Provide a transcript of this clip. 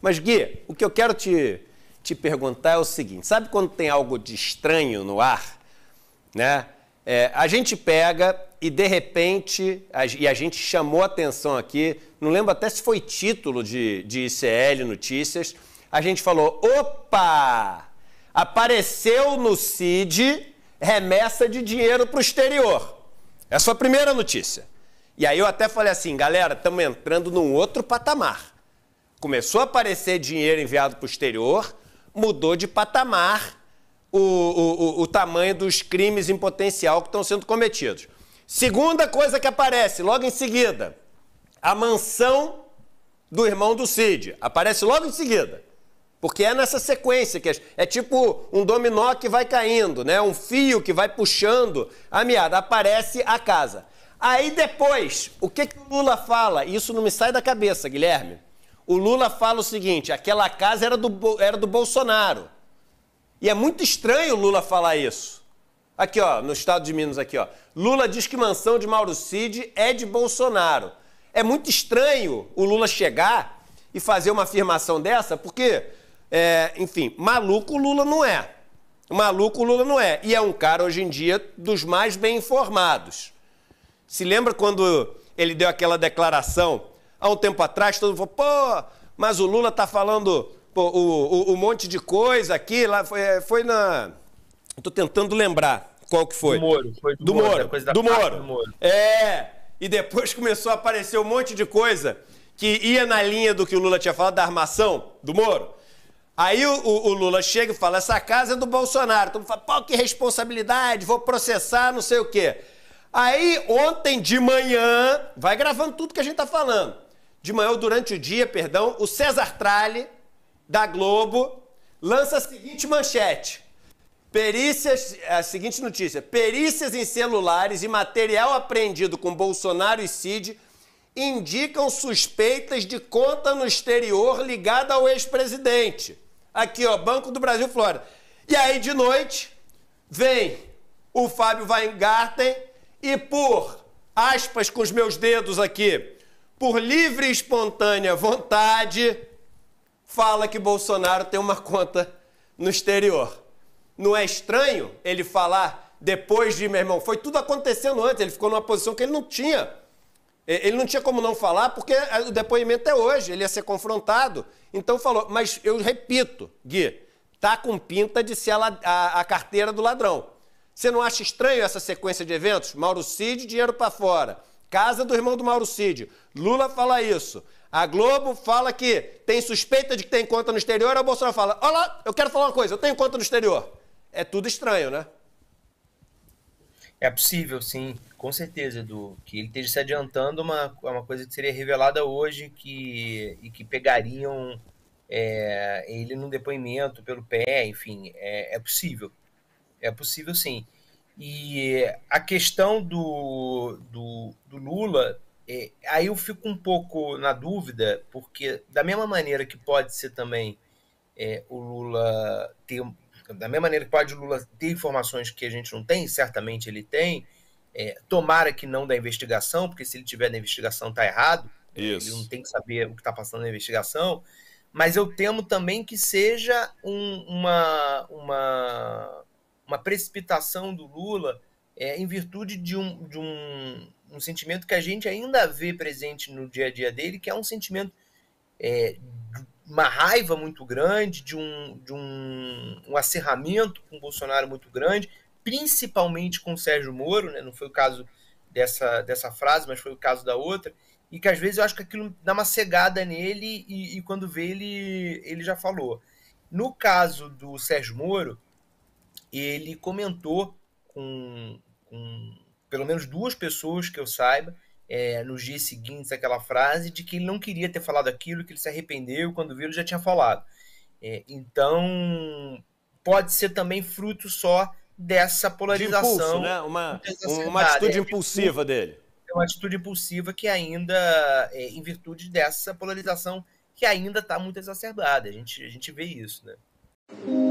Mas, Gui, o que eu quero te, te perguntar é o seguinte: sabe quando tem algo de estranho no ar? Né? É, a gente pega e de repente, a, e a gente chamou atenção aqui, não lembro até se foi título de, de ICL Notícias, a gente falou: opa! Apareceu no CID remessa de dinheiro para o exterior. Essa é foi a primeira notícia. E aí eu até falei assim, galera, estamos entrando num outro patamar. Começou a aparecer dinheiro enviado para o exterior, mudou de patamar o, o, o, o tamanho dos crimes em potencial que estão sendo cometidos. Segunda coisa que aparece logo em seguida: a mansão do irmão do Cid. Aparece logo em seguida. Porque é nessa sequência que é, é, tipo um dominó que vai caindo, né? Um fio que vai puxando a meada. Aparece a casa. Aí depois, o que, que o Lula fala? Isso não me sai da cabeça, Guilherme. O Lula fala o seguinte: aquela casa era do, era do Bolsonaro. E é muito estranho o Lula falar isso. Aqui, ó, no estado de Minas, aqui, ó. Lula diz que mansão de Mauro Cid é de Bolsonaro. É muito estranho o Lula chegar e fazer uma afirmação dessa, porque, é, enfim, maluco o Lula não é. Maluco o Lula não é. E é um cara, hoje em dia, dos mais bem informados. Se lembra quando ele deu aquela declaração há um tempo atrás, todo mundo falou, pô, mas o Lula tá falando pô, o, o, um monte de coisa aqui, lá foi, é, foi na. Estou tentando lembrar qual que foi. Do Moro, foi do, do Moro. Moro. Coisa da do, Moro. do Moro. É. E depois começou a aparecer um monte de coisa que ia na linha do que o Lula tinha falado, da armação do Moro. Aí o, o, o Lula chega e fala: essa casa é do Bolsonaro. Todo mundo fala: pô, que responsabilidade, vou processar, não sei o quê. Aí ontem de manhã, vai gravando tudo que a gente tá falando de manhã ou durante o dia, perdão, o César Tralli, da Globo, lança a seguinte manchete. Perícias, a seguinte notícia: perícias em celulares e material apreendido com Bolsonaro e Cid indicam suspeitas de conta no exterior ligada ao ex-presidente. Aqui, ó, Banco do Brasil Flora. E aí, de noite, vem o Fábio Weingarten e, por aspas com os meus dedos aqui, por livre e espontânea vontade, fala que Bolsonaro tem uma conta no exterior. Não é estranho ele falar depois de, meu irmão, foi tudo acontecendo antes, ele ficou numa posição que ele não tinha. Ele não tinha como não falar, porque eh, o depoimento é hoje, ele ia ser confrontado. Então falou, mas eu repito, Gui, tá com pinta de ser a, a, a carteira do ladrão. Você não acha estranho essa sequência de eventos? Mauro Cid, dinheiro para fora. Casa do irmão do Mauro Cid. Lula fala isso. A Globo fala que tem suspeita de que tem conta no exterior, a Bolsonaro fala: Olha lá, eu quero falar uma coisa, eu tenho conta no exterior. É tudo estranho, né? É possível, sim, com certeza, Edu. Que ele esteja se adiantando uma, uma coisa que seria revelada hoje que, e que pegariam é, ele num depoimento pelo pé, enfim, é, é possível. É possível, sim. E a questão do, do, do Lula, é, aí eu fico um pouco na dúvida, porque da mesma maneira que pode ser também é, o Lula ter. Da mesma maneira que pode o Lula ter informações que a gente não tem, certamente ele tem, é, tomara que não da investigação, porque se ele tiver da investigação está errado, Isso. ele não tem que saber o que está passando na investigação, mas eu temo também que seja um, uma, uma, uma precipitação do Lula é, em virtude de, um, de um, um sentimento que a gente ainda vê presente no dia a dia dele, que é um sentimento é, uma raiva muito grande, de, um, de um, um acerramento com o Bolsonaro muito grande, principalmente com o Sérgio Moro, né? não foi o caso dessa, dessa frase, mas foi o caso da outra, e que às vezes eu acho que aquilo dá uma cegada nele e, e quando vê ele, ele já falou. No caso do Sérgio Moro, ele comentou com, com pelo menos duas pessoas que eu saiba é, nos dias seguintes aquela frase de que ele não queria ter falado aquilo, que ele se arrependeu quando viu ele já tinha falado. É, então pode ser também fruto só dessa polarização, de impulso, né? uma, uma é, atitude é, impulsiva é, dele. É uma atitude impulsiva que ainda, é, em virtude dessa polarização que ainda está muito exacerbada. A gente, a gente vê isso, né?